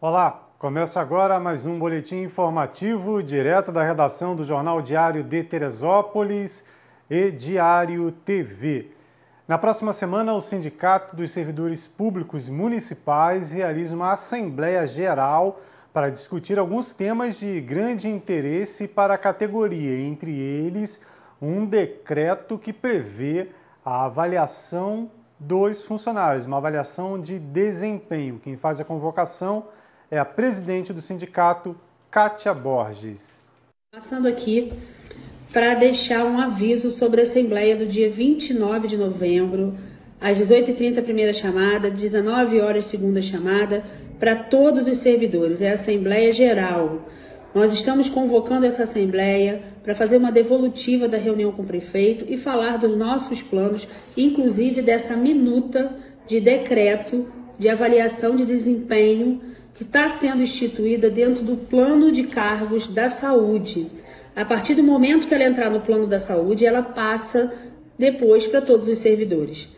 Olá, começa agora mais um boletim informativo direto da redação do Jornal Diário de Teresópolis e Diário TV. Na próxima semana, o Sindicato dos Servidores Públicos Municipais realiza uma Assembleia Geral para discutir alguns temas de grande interesse para a categoria, entre eles um decreto que prevê a avaliação dos funcionários, uma avaliação de desempenho. Quem faz a convocação é a presidente do sindicato, Kátia Borges. Passando aqui para deixar um aviso sobre a Assembleia do dia 29 de novembro, às 18h30, primeira chamada, 19 horas segunda chamada, para todos os servidores. É a Assembleia Geral. Nós estamos convocando essa Assembleia para fazer uma devolutiva da reunião com o prefeito e falar dos nossos planos, inclusive dessa minuta de decreto de avaliação de desempenho que está sendo instituída dentro do plano de cargos da saúde. A partir do momento que ela entrar no plano da saúde, ela passa depois para todos os servidores.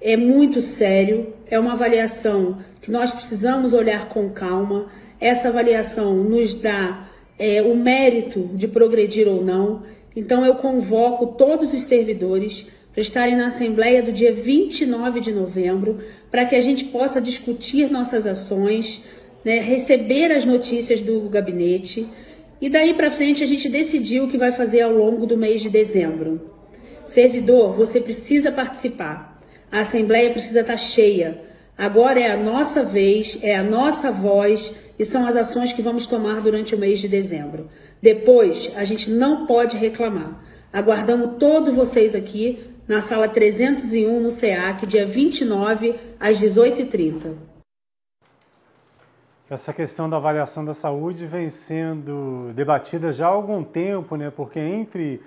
É muito sério, é uma avaliação que nós precisamos olhar com calma. Essa avaliação nos dá é, o mérito de progredir ou não. Então, eu convoco todos os servidores para estarem na Assembleia do dia 29 de novembro, para que a gente possa discutir nossas ações, né, receber as notícias do gabinete. E daí para frente a gente decidiu o que vai fazer ao longo do mês de dezembro. Servidor, você precisa participar. A assembleia precisa estar tá cheia. Agora é a nossa vez, é a nossa voz e são as ações que vamos tomar durante o mês de dezembro. Depois, a gente não pode reclamar. Aguardamos todos vocês aqui na sala 301 no SEAC, dia 29 às 18h30. Essa questão da avaliação da saúde vem sendo debatida já há algum tempo, né? Porque entre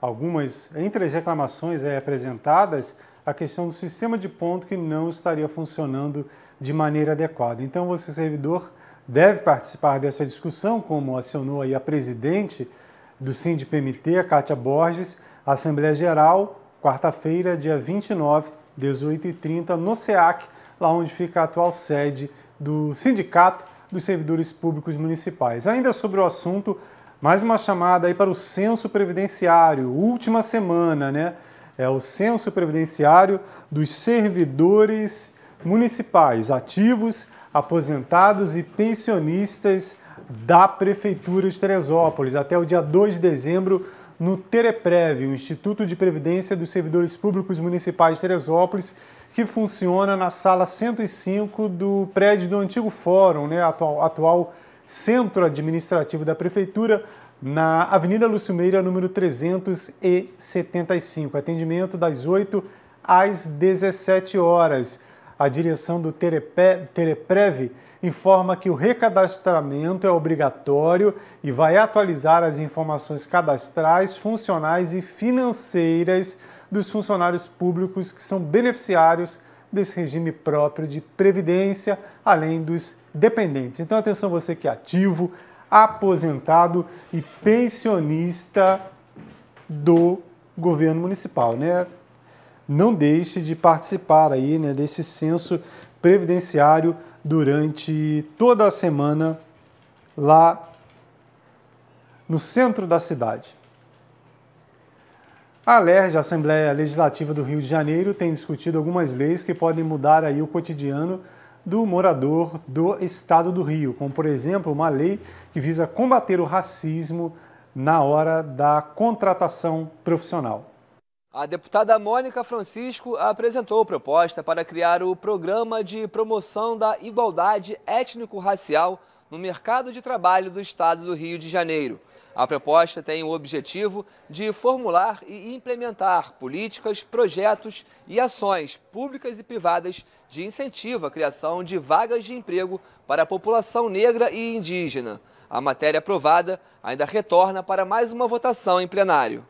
algumas, entre as reclamações apresentadas, a questão do sistema de ponto que não estaria funcionando de maneira adequada. Então, você servidor deve participar dessa discussão, como acionou aí a presidente do SINDPMT, a Kátia Borges, Assembleia Geral, quarta-feira, dia 29, 18h30, no SEAC, lá onde fica a atual sede do Sindicato dos Servidores Públicos Municipais. Ainda sobre o assunto, mais uma chamada aí para o censo previdenciário, última semana, né? É o censo previdenciário dos servidores municipais, ativos, aposentados e pensionistas da Prefeitura de Teresópolis, até o dia 2 de dezembro no Tereprev, o Instituto de Previdência dos Servidores Públicos Municipais de Teresópolis, que funciona na sala 105 do prédio do antigo fórum, né, atual, atual centro administrativo da prefeitura, na Avenida Lúcio Meira, número 375. Atendimento das 8 às 17 horas. A direção do Terepe, Tereprev informa que o recadastramento é obrigatório e vai atualizar as informações cadastrais, funcionais e financeiras dos funcionários públicos que são beneficiários desse regime próprio de previdência, além dos dependentes. Então, atenção você que é ativo, aposentado e pensionista do governo municipal, né? Não deixe de participar aí, né, desse censo previdenciário durante toda a semana lá no centro da cidade. A LERJ, a Assembleia Legislativa do Rio de Janeiro, tem discutido algumas leis que podem mudar aí o cotidiano do morador do estado do Rio, como por exemplo uma lei que visa combater o racismo na hora da contratação profissional. A deputada Mônica Francisco apresentou proposta para criar o Programa de Promoção da Igualdade Étnico-Racial no Mercado de Trabalho do Estado do Rio de Janeiro. A proposta tem o objetivo de formular e implementar políticas, projetos e ações públicas e privadas de incentivo à criação de vagas de emprego para a população negra e indígena. A matéria aprovada ainda retorna para mais uma votação em plenário.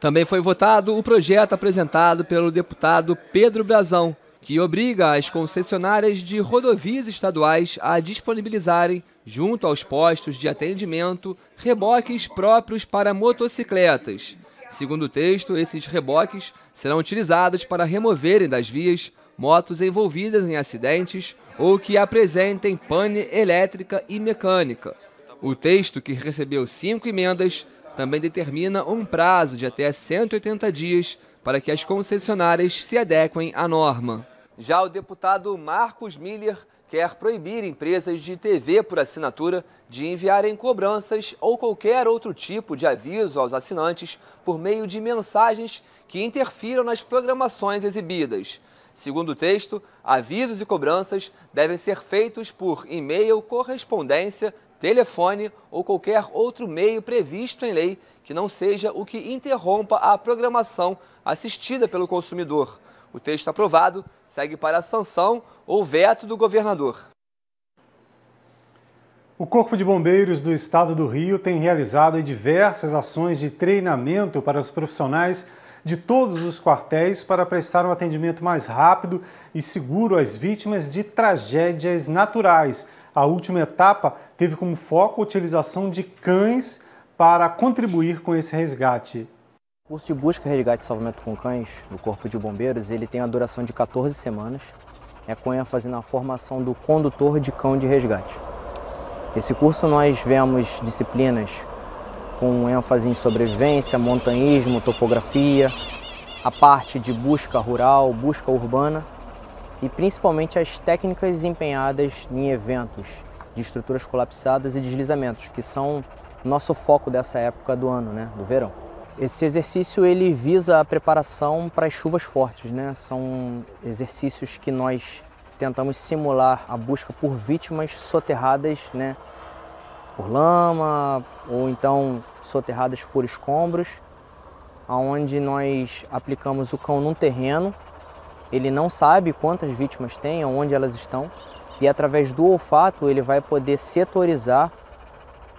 Também foi votado o projeto apresentado pelo deputado Pedro Brazão, que obriga as concessionárias de rodovias estaduais a disponibilizarem, junto aos postos de atendimento, reboques próprios para motocicletas. Segundo o texto, esses reboques serão utilizados para removerem das vias motos envolvidas em acidentes ou que apresentem pane elétrica e mecânica. O texto, que recebeu cinco emendas, também determina um prazo de até 180 dias para que as concessionárias se adequem à norma. Já o deputado Marcos Miller quer proibir empresas de TV por assinatura de enviarem cobranças ou qualquer outro tipo de aviso aos assinantes por meio de mensagens que interfiram nas programações exibidas. Segundo o texto, avisos e cobranças devem ser feitos por e-mail, correspondência, telefone ou qualquer outro meio previsto em lei que não seja o que interrompa a programação assistida pelo consumidor. O texto aprovado segue para a sanção ou veto do governador. O Corpo de Bombeiros do Estado do Rio tem realizado diversas ações de treinamento para os profissionais de todos os quartéis para prestar um atendimento mais rápido e seguro às vítimas de tragédias naturais. A última etapa teve como foco a utilização de cães para contribuir com esse resgate. O curso de busca, resgate e salvamento com cães do Corpo de Bombeiros ele tem a duração de 14 semanas, é com ênfase na formação do condutor de cão de resgate. Esse curso nós vemos disciplinas com ênfase em sobrevivência, montanhismo, topografia, a parte de busca rural, busca urbana e principalmente as técnicas empenhadas em eventos de estruturas colapsadas e deslizamentos, que são nosso foco dessa época do ano, né, do verão. Esse exercício ele visa a preparação para as chuvas fortes, né? São exercícios que nós tentamos simular a busca por vítimas soterradas, né? Por lama ou então soterradas por escombros, aonde nós aplicamos o cão num terreno ele não sabe quantas vítimas tem, onde elas estão, e através do olfato ele vai poder setorizar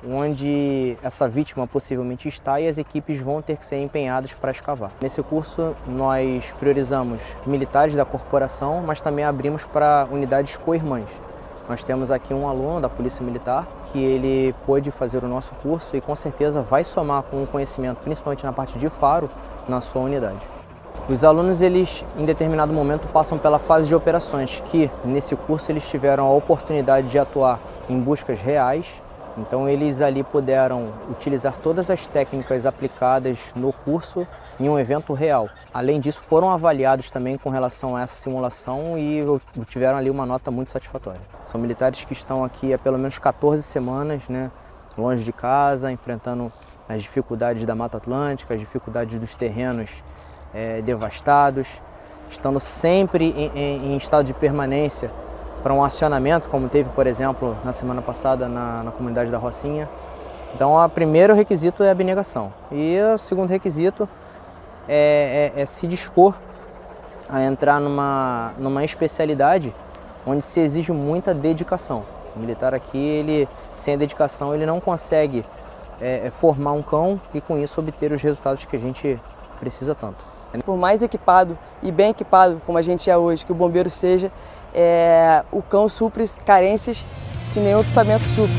onde essa vítima possivelmente está e as equipes vão ter que ser empenhadas para escavar. Nesse curso nós priorizamos militares da corporação, mas também abrimos para unidades co-irmãs. Nós temos aqui um aluno da Polícia Militar que ele pôde fazer o nosso curso e com certeza vai somar com o conhecimento, principalmente na parte de faro, na sua unidade. Os alunos, eles em determinado momento passam pela fase de operações, que nesse curso eles tiveram a oportunidade de atuar em buscas reais. Então eles ali puderam utilizar todas as técnicas aplicadas no curso em um evento real. Além disso, foram avaliados também com relação a essa simulação e tiveram ali uma nota muito satisfatória. São militares que estão aqui há pelo menos 14 semanas, né, longe de casa, enfrentando as dificuldades da Mata Atlântica, as dificuldades dos terrenos é, devastados, estando sempre em, em, em estado de permanência para um acionamento, como teve, por exemplo, na semana passada na, na comunidade da Rocinha. Então, o primeiro requisito é a abnegação. E o segundo requisito é, é, é se dispor a entrar numa, numa especialidade onde se exige muita dedicação. O militar aqui, ele, sem dedicação, ele não consegue é, formar um cão e com isso obter os resultados que a gente precisa tanto. Né? Por mais equipado e bem equipado como a gente é hoje, que o bombeiro seja, é, o cão supre carências que nenhum equipamento supre.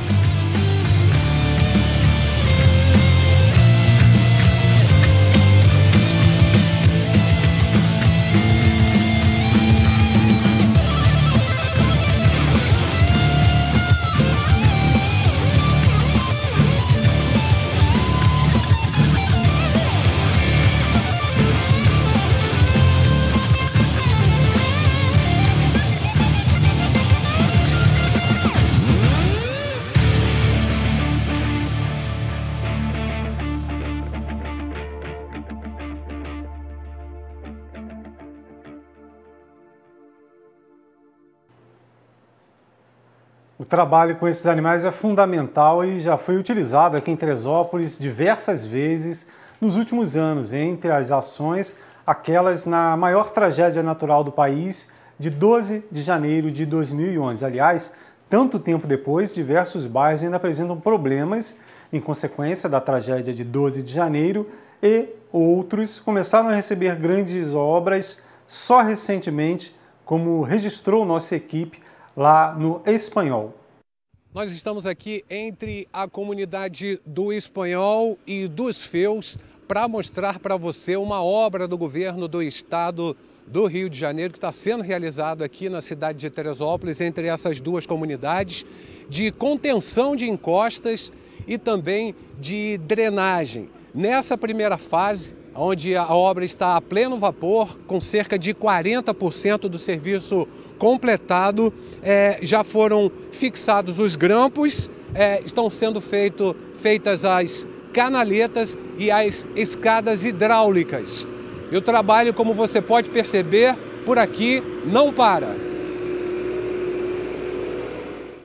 trabalho com esses animais é fundamental e já foi utilizado aqui em Tresópolis diversas vezes nos últimos anos, entre as ações, aquelas na maior tragédia natural do país, de 12 de janeiro de 2011. Aliás, tanto tempo depois, diversos bairros ainda apresentam problemas em consequência da tragédia de 12 de janeiro e outros começaram a receber grandes obras só recentemente, como registrou nossa equipe lá no Espanhol. Nós estamos aqui entre a comunidade do Espanhol e dos Feus para mostrar para você uma obra do governo do estado do Rio de Janeiro que está sendo realizada aqui na cidade de Teresópolis, entre essas duas comunidades, de contenção de encostas e também de drenagem. Nessa primeira fase, onde a obra está a pleno vapor, com cerca de 40% do serviço completado, é, já foram fixados os grampos, é, estão sendo feito, feitas as canaletas e as escadas hidráulicas. E o trabalho, como você pode perceber, por aqui não para.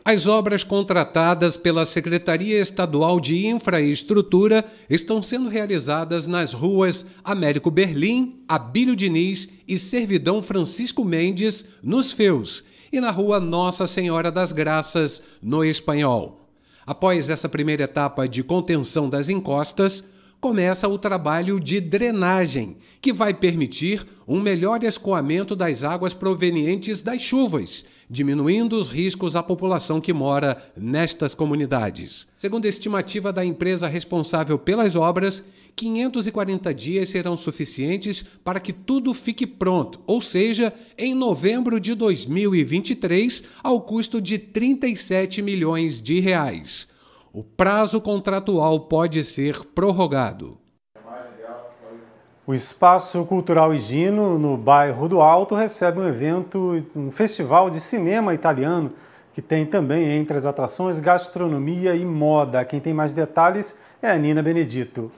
As obras contratadas pela Secretaria Estadual de Infraestrutura estão sendo realizadas nas ruas Américo Berlim, Abílio Diniz e Servidão Francisco Mendes, nos Feus, e na rua Nossa Senhora das Graças, no Espanhol. Após essa primeira etapa de contenção das encostas, começa o trabalho de drenagem, que vai permitir um melhor escoamento das águas provenientes das chuvas diminuindo os riscos à população que mora nestas comunidades. Segundo a estimativa da empresa responsável pelas obras, 540 dias serão suficientes para que tudo fique pronto, ou seja, em novembro de 2023, ao custo de 37 milhões de reais. O prazo contratual pode ser prorrogado. O Espaço Cultural Higino, no bairro do Alto, recebe um evento, um festival de cinema italiano, que tem também entre as atrações gastronomia e moda. Quem tem mais detalhes é a Nina Benedito.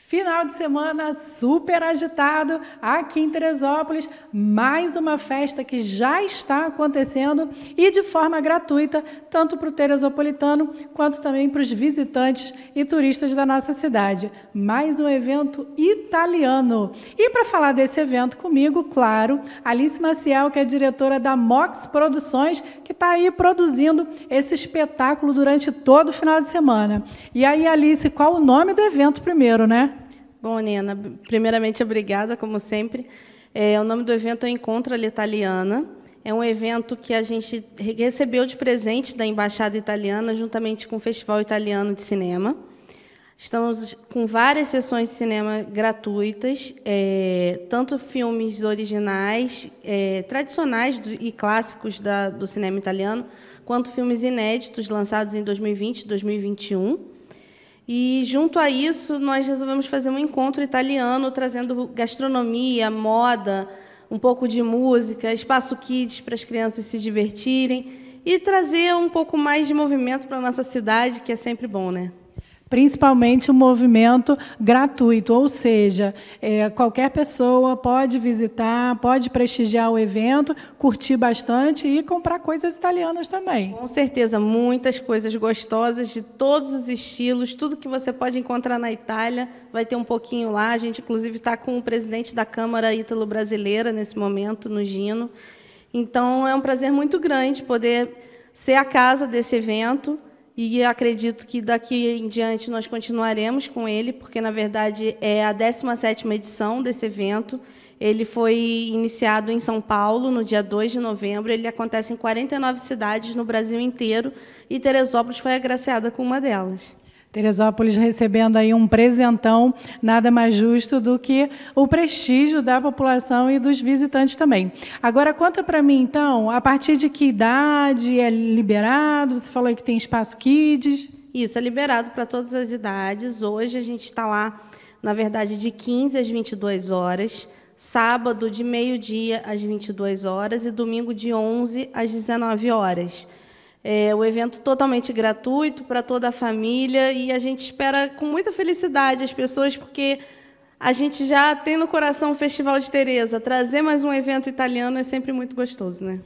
Final de semana super agitado aqui em Teresópolis, mais uma festa que já está acontecendo e de forma gratuita, tanto para o teresopolitano quanto também para os visitantes e turistas da nossa cidade. Mais um evento italiano. E para falar desse evento comigo, claro, Alice Maciel, que é diretora da Mox Produções, que está aí produzindo esse espetáculo durante todo o final de semana. E aí, Alice, qual o nome do evento primeiro, né? Bom, Nina, primeiramente, obrigada, como sempre. É, o nome do evento é Encontro Italiana. É um evento que a gente recebeu de presente da Embaixada Italiana, juntamente com o Festival Italiano de Cinema. Estamos com várias sessões de cinema gratuitas, é, tanto filmes originais, é, tradicionais do, e clássicos da, do cinema italiano, quanto filmes inéditos lançados em 2020 e 2021. E junto a isso, nós resolvemos fazer um encontro italiano trazendo gastronomia, moda, um pouco de música, espaço kids para as crianças se divertirem e trazer um pouco mais de movimento para a nossa cidade, que é sempre bom, né? principalmente o movimento gratuito, ou seja, é, qualquer pessoa pode visitar, pode prestigiar o evento, curtir bastante e comprar coisas italianas também. Com certeza, muitas coisas gostosas de todos os estilos, tudo que você pode encontrar na Itália vai ter um pouquinho lá. A gente, inclusive, está com o presidente da Câmara Ítalo-Brasileira nesse momento, no Gino. Então, é um prazer muito grande poder ser a casa desse evento e acredito que daqui em diante nós continuaremos com ele, porque na verdade é a 17ª edição desse evento. Ele foi iniciado em São Paulo no dia 2 de novembro, ele acontece em 49 cidades no Brasil inteiro e Teresópolis foi agraciada com uma delas. Teresópolis recebendo aí um presentão, nada mais justo do que o prestígio da população e dos visitantes também. Agora, conta para mim, então, a partir de que idade é liberado? Você falou que tem espaço kids. Isso, é liberado para todas as idades. Hoje a gente está lá, na verdade, de 15 às 22 horas. Sábado, de meio-dia às 22 horas. E domingo, de 11 às 19 horas. É um evento totalmente gratuito para toda a família e a gente espera com muita felicidade as pessoas, porque a gente já tem no coração o Festival de Tereza. Trazer mais um evento italiano é sempre muito gostoso, né?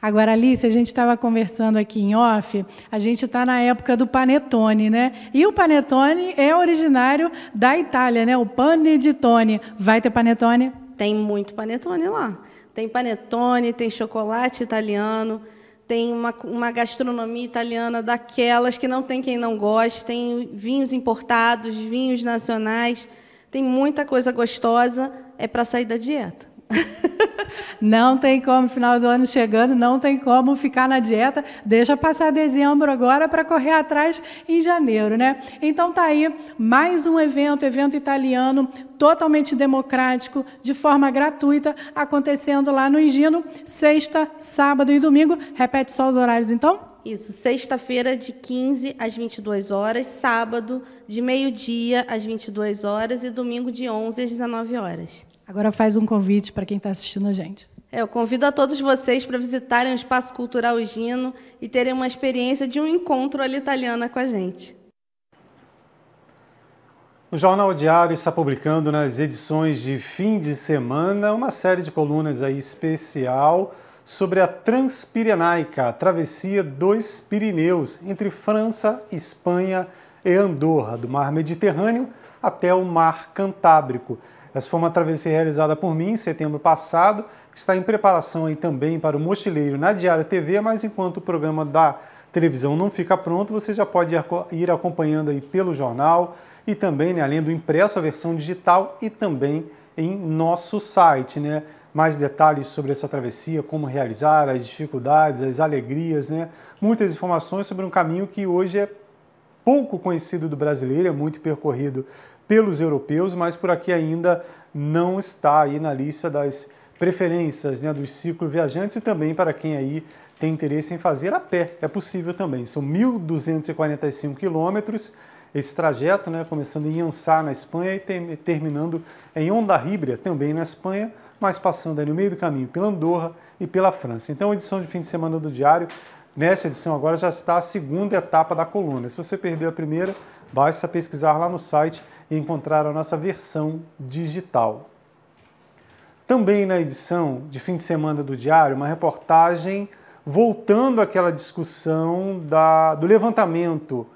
Agora, Alice, a gente estava conversando aqui em off, a gente está na época do panetone, né? E o panetone é originário da Itália, né? O pane de tone. Vai ter panetone? Tem muito panetone lá. Tem panetone, tem chocolate italiano tem uma, uma, gastronomia italiana daquelas que não tem quem não goste, tem vinhos importados, vinhos nacionais, tem muita coisa gostosa, é para sair da dieta. não tem como, final do ano chegando, não tem como ficar na dieta. Deixa passar dezembro agora para correr atrás em janeiro, né? Então tá aí mais um evento, evento italiano, totalmente democrático, de forma gratuita, acontecendo lá no Engino, sexta, sábado e domingo. Repete só os horários então? Isso, sexta-feira de 15 às 22 horas, sábado de meio-dia às 22 horas e domingo de 11 às 19 horas. Agora faz um convite para quem está assistindo a gente. É, eu convido a todos vocês para visitarem o Espaço Cultural Gino e terem uma experiência de um encontro ali italiana com a gente. O Jornal Diário está publicando nas edições de fim de semana uma série de colunas aí especial sobre a Transpirenaica, a travessia dos Pirineus, entre França, Espanha e Andorra, do mar Mediterrâneo até o mar Cantábrico. Essa foi uma travessia realizada por mim em setembro passado, está em preparação aí também para o Mochileiro na Diário TV, mas enquanto o programa da televisão não fica pronto, você já pode ir acompanhando aí pelo jornal e também, né, além do impresso, a versão digital e também em nosso site, né? Mais detalhes sobre essa travessia, como realizar, as dificuldades, as alegrias, né? Muitas informações sobre um caminho que hoje é pouco conhecido do brasileiro, é muito percorrido pelos europeus, mas por aqui ainda não está aí na lista das preferências né, dos ciclo viajantes e também para quem aí tem interesse em fazer a pé. É possível também. São 1.245 quilômetros esse trajeto, né, começando em Ansar, na Espanha, e terminando em Onda Hondarribia, também na Espanha, mas passando aí no meio do caminho pela Andorra e pela França. Então, edição de fim de semana do Diário Nesta edição agora já está a segunda etapa da coluna. Se você perdeu a primeira, basta pesquisar lá no site e encontrar a nossa versão digital. Também na edição de fim de semana do Diário, uma reportagem voltando àquela discussão da, do levantamento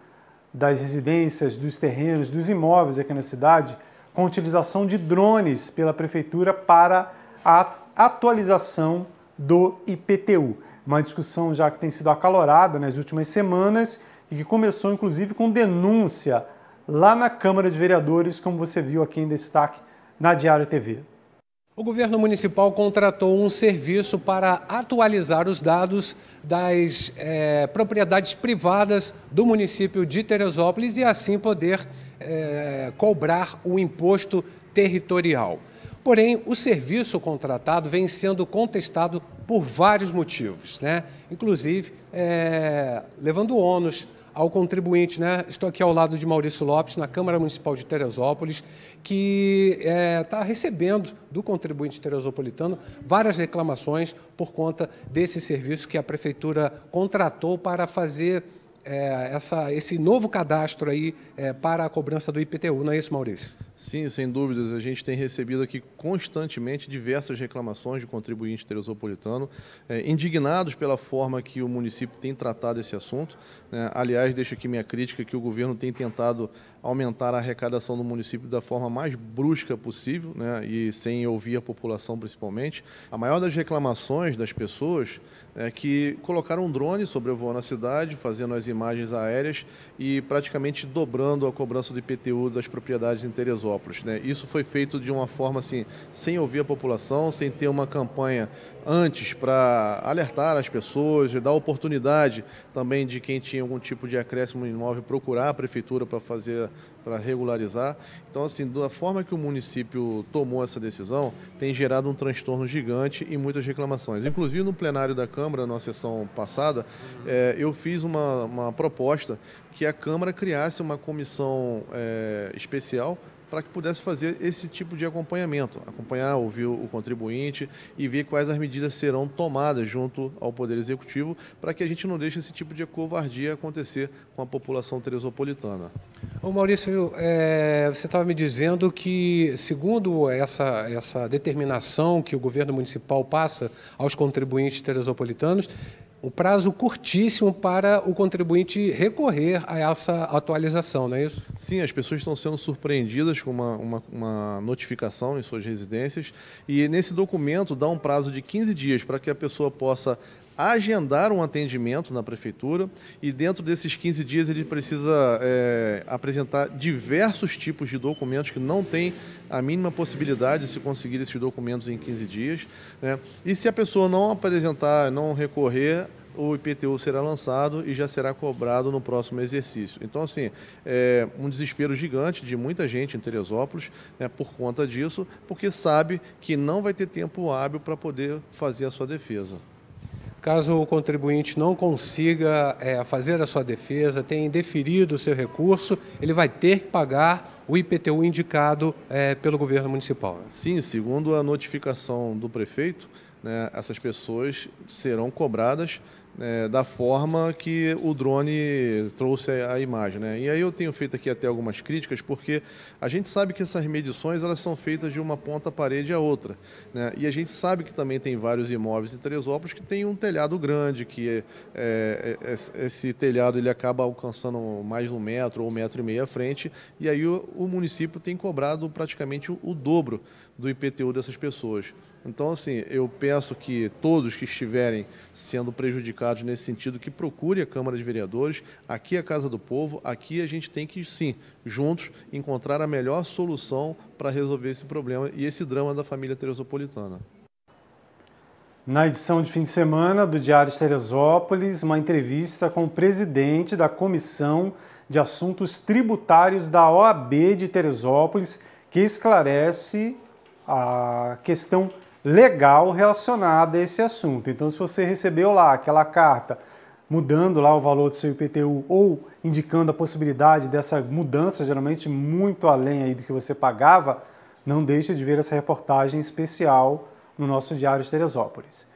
das residências, dos terrenos, dos imóveis aqui na cidade, com utilização de drones pela Prefeitura para a atualização do IPTU uma discussão já que tem sido acalorada nas né, últimas semanas e que começou inclusive com denúncia lá na Câmara de Vereadores, como você viu aqui em destaque na Diário TV. O governo municipal contratou um serviço para atualizar os dados das é, propriedades privadas do município de Teresópolis e assim poder é, cobrar o imposto territorial. Porém, o serviço contratado vem sendo contestado por vários motivos, né? inclusive é, levando ônus ao contribuinte. Né? Estou aqui ao lado de Maurício Lopes, na Câmara Municipal de Teresópolis, que está é, tá recebendo do contribuinte teresopolitano várias reclamações por conta desse serviço que a Prefeitura contratou para fazer é, essa, esse novo cadastro aí, é, para a cobrança do IPTU. Não é isso, Maurício? Sim, sem dúvidas. A gente tem recebido aqui constantemente diversas reclamações de contribuintes teresopolitano, eh, indignados pela forma que o município tem tratado esse assunto. Né? Aliás, deixo aqui minha crítica que o governo tem tentado aumentar a arrecadação do município da forma mais brusca possível né? e sem ouvir a população principalmente. A maior das reclamações das pessoas é que colocaram um drone sobrevoando a cidade, fazendo as imagens aéreas e praticamente dobrando a cobrança do IPTU das propriedades em Teresópolis Teresópolis. Né? Isso foi feito de uma forma assim, sem ouvir a população, sem ter uma campanha antes para alertar as pessoas, dar oportunidade também de quem tinha algum tipo de acréscimo imóvel procurar a prefeitura para fazer para regularizar. Então, assim, da forma que o município tomou essa decisão, tem gerado um transtorno gigante e muitas reclamações. Inclusive, no plenário da Câmara, na sessão passada, eh, eu fiz uma, uma proposta que a Câmara criasse uma comissão eh, especial para que pudesse fazer esse tipo de acompanhamento, acompanhar, ouvir o contribuinte e ver quais as medidas serão tomadas junto ao Poder Executivo para que a gente não deixe esse tipo de covardia acontecer com a população teresopolitana. Ô Maurício, é, você estava me dizendo que, segundo essa, essa determinação que o governo municipal passa aos contribuintes teresopolitanos, o prazo curtíssimo para o contribuinte recorrer a essa atualização, não é isso? Sim, as pessoas estão sendo surpreendidas com uma, uma, uma notificação em suas residências e nesse documento dá um prazo de 15 dias para que a pessoa possa agendar um atendimento na prefeitura e dentro desses 15 dias ele precisa é, apresentar diversos tipos de documentos que não tem a mínima possibilidade de se conseguir esses documentos em 15 dias. Né? E se a pessoa não apresentar, não recorrer, o IPTU será lançado e já será cobrado no próximo exercício. Então, assim, é um desespero gigante de muita gente em Teresópolis né, por conta disso, porque sabe que não vai ter tempo hábil para poder fazer a sua defesa. Caso o contribuinte não consiga é, fazer a sua defesa, tenha indeferido o seu recurso, ele vai ter que pagar o IPTU indicado é, pelo governo municipal. Sim, segundo a notificação do prefeito, né, essas pessoas serão cobradas é, da forma que o drone trouxe a, imagem. Né? E aí eu tenho feito aqui até algumas críticas, porque a gente sabe que essas medições elas são feitas de uma ponta parede à outra. Né? E a gente sabe que também tem vários imóveis em Teresópolis que tem um telhado grande, que é, é, é esse telhado ele acaba alcançando mais um metro ou um metro e meio à frente, e aí o, o município tem cobrado praticamente o, o dobro do IPTU dessas pessoas. Então, assim, eu peço que todos que estiverem sendo prejudicados nesse sentido, que procure a Câmara de Vereadores, aqui é a Casa do Povo, aqui a gente tem que, sim, juntos, encontrar a melhor solução para resolver esse problema e esse drama da família teresopolitana. Na edição de fim de semana do Diário de Teresópolis, uma entrevista com o presidente da Comissão de Assuntos Tributários da OAB de Teresópolis, que esclarece a questão legal relacionada a esse assunto. Então, se você recebeu lá aquela carta mudando lá o valor do seu IPTU ou indicando a possibilidade dessa mudança, geralmente muito além aí do que você pagava, não deixe de ver essa reportagem especial no nosso Diário de Teresópolis.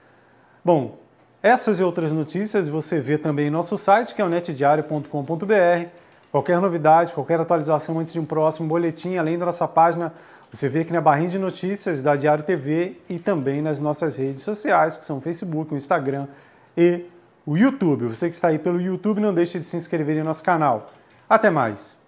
Bom, essas e outras notícias você vê também em nosso site, que é o netdiario.com.br. Qualquer novidade, qualquer atualização antes de um próximo boletim, além da nossa página você vê aqui na barrinha de notícias da Diário TV e também nas nossas redes sociais, que são o Facebook, o Instagram e o YouTube. Você que está aí pelo YouTube, não deixe de se inscrever em nosso canal. Até mais!